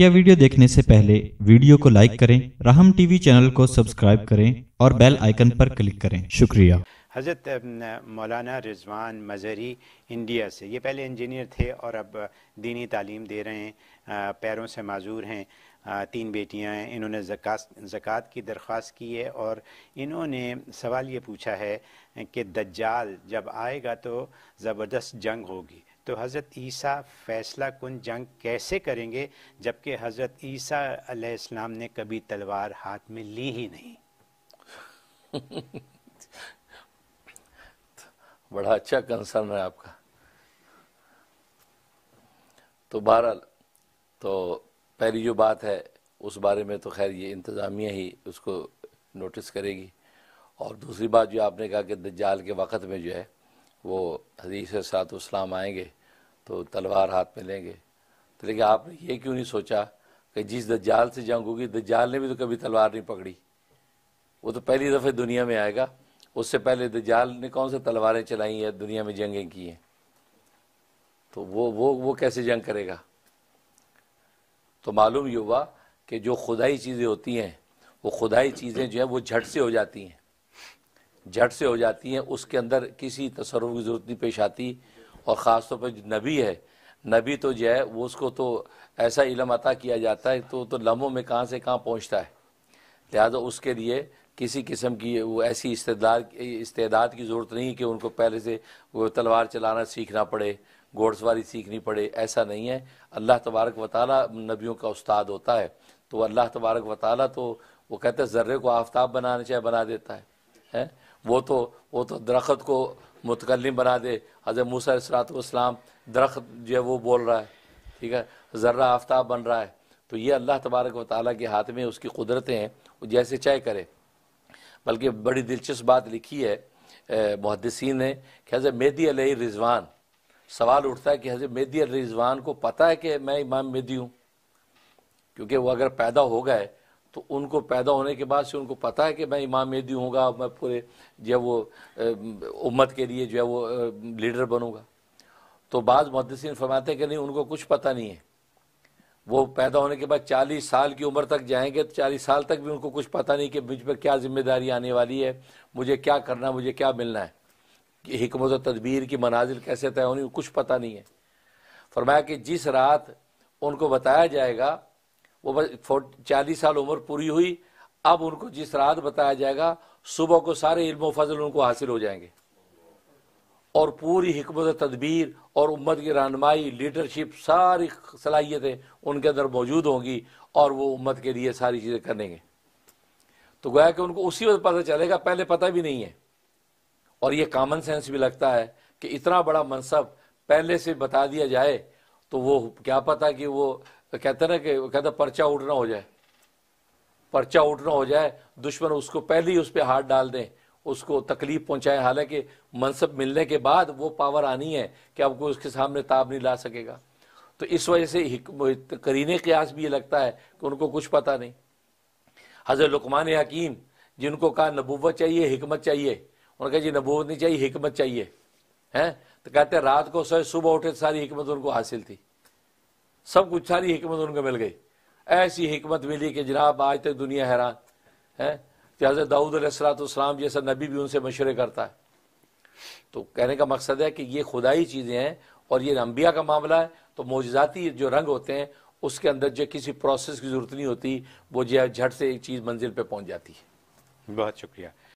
मुख्य वीडियो देखने से पहले वीडियो को लाइक करें राहम टीवी चैनल को सब्सक्राइब करें और बेल आइकन पर क्लिक करें शुक्रिया हज़रत मौलाना रिजवान मज़हरी इंडिया से ये पहले इंजीनियर थे और अब दीनी तालीम दे रहे हैं पैरों से माजूर हैं तीन बेटियां हैं इन्होंने जक़ात की दरख्वास्त की है और इन्होंने सवाल ये पूछा है कि दज्जाल जब आएगा तो ज़बरदस्त जंग होगी तो हज़रत ईसा फैसला कन जंग कैसे करेंगे जबकि हज़रत ईसा अलैहिस्सलाम ने कभी तलवार हाथ में ली ही नहीं बड़ा अच्छा कंसर्न है आपका तो बहरहाल तो पहली जो बात है उस बारे में तो खैर ये इंतज़ामिया ही उसको नोटिस करेगी और दूसरी बात जो आपने कहा कि दज्जाल के वक़्त में जो है वो हदीस सात साथ इस्लाम आएंगे तो तलवार हाथ में लेंगे तो लेकिन आपने ये क्यों नहीं सोचा कि जिस दज्जाल से जंग होगी दज्जाल ने भी तो कभी तलवार नहीं पकड़ी वो तो पहली दफ़े दुनिया में आएगा उससे पहले दज्जाल ने कौन से तलवारें चलाई हैं दुनिया में जंगें की हैं तो वो वो वो कैसे जंग करेगा तो मालूम ये हुआ कि जो खुदाई चीज़ें होती हैं वो खुदाई चीज़ें जो हैं वो झट से हो जाती हैं झट से हो जाती हैं उसके अंदर किसी तसरफ की ज़रूरत नहीं पेश आती और ख़ास तौर पर नबी है नबी तो जो है वो उसको तो ऐसा इलम अता किया जाता है तो तो लम्हों में कहाँ से कहाँ पहुँचता है लिहाजा उसके लिए किसी किस्म की वो ऐसी इस्तेदार इस्तेदाद की ज़रूरत नहीं कि उनको पहले से वो तलवार चलाना सीखना पड़े घोड़सवारी सीखनी पड़े ऐसा नहीं है अल्लाह तबारक व नबियों का उस्ताद होता है तो अल्लाह तबारक व तो वो कहते हैं जर्रे को आफ्ताब बनाना चाहे बना देता है, है? वो तो वो तो दरख्त को मुतकलम बना दे हजर मूसा वाम दरख्त जो है वो बोल रहा है ठीक है ज़र्रा आफ्ताब बन रहा है तो ये अल्लाह तबारक व ताली के हाथ में उसकी कुदरतें हैं जैसे चाहे करे बल्कि बड़ी दिलचस्प बात लिखी है मुहदसिन ने कि हजर मेदी अल रिजवान सवाल उठता है कि हजर मेदी अल रिजवान को पता है कि मैं इमाम मेदी हूँ क्योंकि वो अगर पैदा हो गए तो उनको पैदा होने के बाद से उनको पता है कि मैं इमाम मेदी होगा मैं पूरे जो है वो उम्मत के लिए जो है वो लीडर बनूंगा तो बाद मुदसिन फरमाते हैं कि नहीं उनको कुछ पता नहीं है वो पैदा होने के बाद चालीस साल की उम्र तक जाएंगे तो चालीस साल तक भी उनको कुछ पता नहीं कि मुझ पर क्या जिम्मेदारी आने वाली है मुझे क्या करना मुझे क्या मिलना है कि हमत और तदबीर की मनाजिल कैसे तय होनी कुछ पता नहीं है फरमाया कि जिस रात उनको बताया जाएगा वो चालीस साल उम्र पूरी हुई अब उनको जिस रात बताया जाएगा सुबह को सारे इल्म फजल उनको हासिल हो जाएंगे और पूरी हमत तदबीर और उम्मत की रहनमाई लीडरशिप सारी सलाहियतें उनके अंदर मौजूद होंगी और वो उम्मत के लिए सारी चीज़ें करेंगे तो गोया कि उनको उसी वक्त पता चलेगा पहले पता भी नहीं है और ये कॉमन सेंस भी लगता है कि इतना बड़ा मनसब पहले से बता दिया जाए तो वो क्या पता कि वो तो कहते ना कि कहता पर्चा उठना हो जाए पर्चा उठना हो जाए दुश्मन उसको पहले ही उस पर हाथ डाल दें उसको तकलीफ पहुंचाए हालांकि मनसब मिलने के बाद वो पावर आनी है कि आपको उसके सामने ताब नहीं ला सकेगा तो इस वजह से करीने क्यास भी ये लगता है कि उनको कुछ पता नहीं हज़रत लकमान हकीम जिनको कहा नबूवत चाहिए हिकमत चाहिए उन्होंने कहा जी नबूवत नहीं चाहिए हिकमत चाहिए हैं तो कहते हैं रात को सोए सुबह उठे तो सारी हमत उनको हासिल थी सब कुछ सारी हमत उनको मिल गई ऐसी हमत मिली कि जनाब आज तक दुनिया हैरान है कि हज़रत दाऊदलाम जैसा नबी भी उनसे मशवरे करता है तो कहने का मकसद है कि ये खुदाई चीज़ें हैं और ये अम्बिया का मामला है तो मोजाती जो रंग होते हैं उसके अंदर जो किसी प्रोसेस की ज़रूरत नहीं होती वो जो झट से एक चीज़ मंजिल पर पहुँच जाती है बहुत शुक्रिया